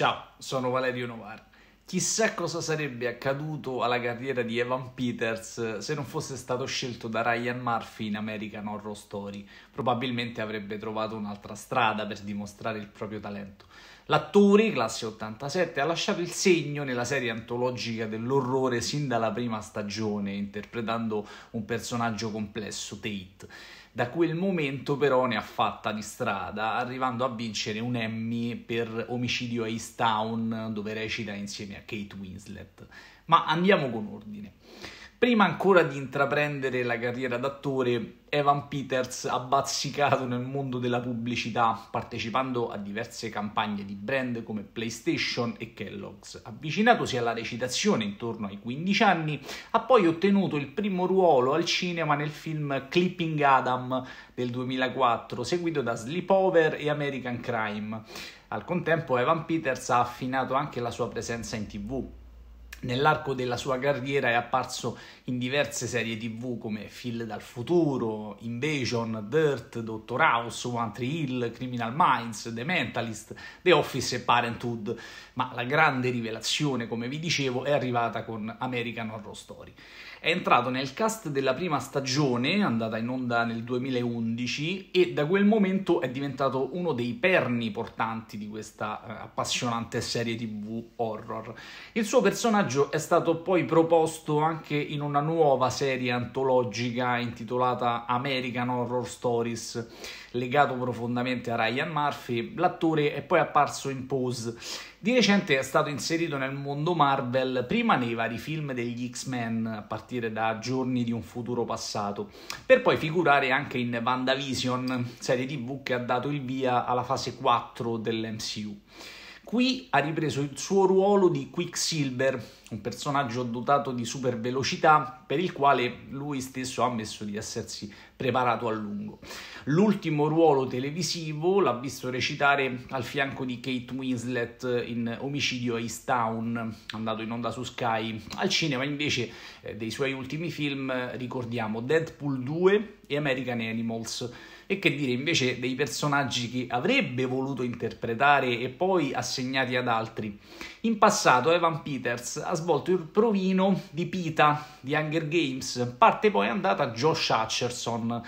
Ciao, sono Valerio Novar. Chissà cosa sarebbe accaduto alla carriera di Evan Peters eh, se non fosse stato scelto da Ryan Murphy in American Horror Story. Probabilmente avrebbe trovato un'altra strada per dimostrare il proprio talento. L'attore, classe 87, ha lasciato il segno nella serie antologica dell'orrore sin dalla prima stagione, interpretando un personaggio complesso, Tate. Da quel momento però ne ha fatta di strada, arrivando a vincere un Emmy per Omicidio a East Town, dove recita insieme a Kate Winslet. Ma andiamo con ordine. Prima ancora di intraprendere la carriera d'attore, Evan Peters ha bazzicato nel mondo della pubblicità, partecipando a diverse campagne di brand come PlayStation e Kellogg's. Avvicinatosi alla recitazione intorno ai 15 anni, ha poi ottenuto il primo ruolo al cinema nel film Clipping Adam del 2004, seguito da Sleepover e American Crime. Al contempo, Evan Peters ha affinato anche la sua presenza in tv Nell'arco della sua carriera è apparso in diverse serie tv come Phil dal futuro, Invasion, Dirt, Dottor House, One Tree Hill, Criminal Minds, The Mentalist, The Office e Parenthood, ma la grande rivelazione, come vi dicevo, è arrivata con American Horror Story. È entrato nel cast della prima stagione, andata in onda nel 2011, e da quel momento è diventato uno dei perni portanti di questa eh, appassionante serie tv horror. Il suo personaggio personaggio è stato poi proposto anche in una nuova serie antologica intitolata American Horror Stories, legato profondamente a Ryan Murphy. L'attore è poi apparso in Pose. Di recente è stato inserito nel mondo Marvel, prima nei vari film degli X-Men, a partire da Giorni di un futuro passato, per poi figurare anche in WandaVision, serie tv che ha dato il via alla fase 4 dell'MCU. Qui ha ripreso il suo ruolo di Quicksilver, un personaggio dotato di super velocità per il quale lui stesso ha ammesso di essersi preparato a lungo. L'ultimo ruolo televisivo l'ha visto recitare al fianco di Kate Winslet in Omicidio a East Town, andato in onda su Sky. Al cinema invece eh, dei suoi ultimi film eh, ricordiamo Deadpool 2 e American Animals e che dire invece dei personaggi che avrebbe voluto interpretare e poi assegnati ad altri. In passato Evan Peters ha svolto il provino di Pita di Hunger Games, parte poi è andata a Josh Hutcherson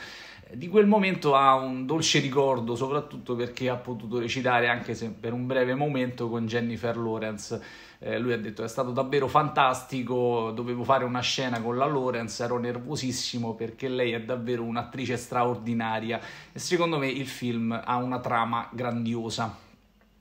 di quel momento ha un dolce ricordo, soprattutto perché ha potuto recitare anche se per un breve momento con Jennifer Lawrence. Eh, lui ha detto è stato davvero fantastico, dovevo fare una scena con la Lawrence, ero nervosissimo perché lei è davvero un'attrice straordinaria e secondo me il film ha una trama grandiosa,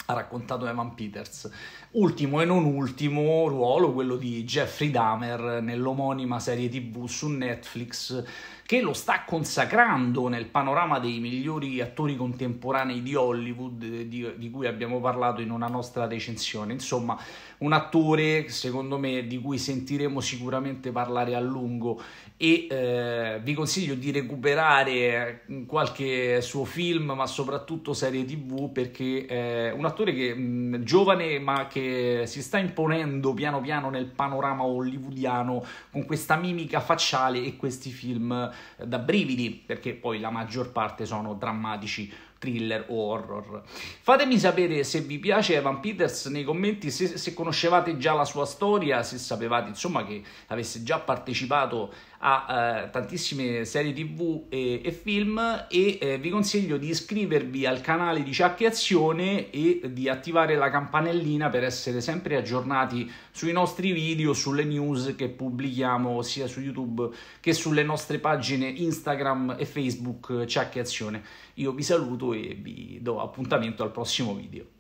ha raccontato Evan Peters. Ultimo e non ultimo ruolo, quello di Jeffrey Dahmer nell'omonima serie TV su Netflix, che lo sta consacrando nel panorama dei migliori attori contemporanei di Hollywood, di, di cui abbiamo parlato in una nostra recensione. Insomma, un attore, secondo me, di cui sentiremo sicuramente parlare a lungo e eh, vi consiglio di recuperare qualche suo film, ma soprattutto serie TV, perché è eh, un attore che mh, mm, giovane ma che che si sta imponendo piano piano nel panorama hollywoodiano con questa mimica facciale e questi film eh, da brividi, perché poi la maggior parte sono drammatici thriller o horror. Fatemi sapere se vi piace Evan Peters nei commenti, se, se conoscevate già la sua storia, se sapevate insomma che avesse già partecipato a eh, tantissime serie tv e, e film e eh, vi consiglio di iscrivervi al canale di Ciacche Azione e di attivare la campanellina per essere sempre aggiornati sui nostri video, sulle news che pubblichiamo sia su YouTube che sulle nostre pagine Instagram e Facebook Ciacche Azione. Io vi saluto e vi do appuntamento al prossimo video.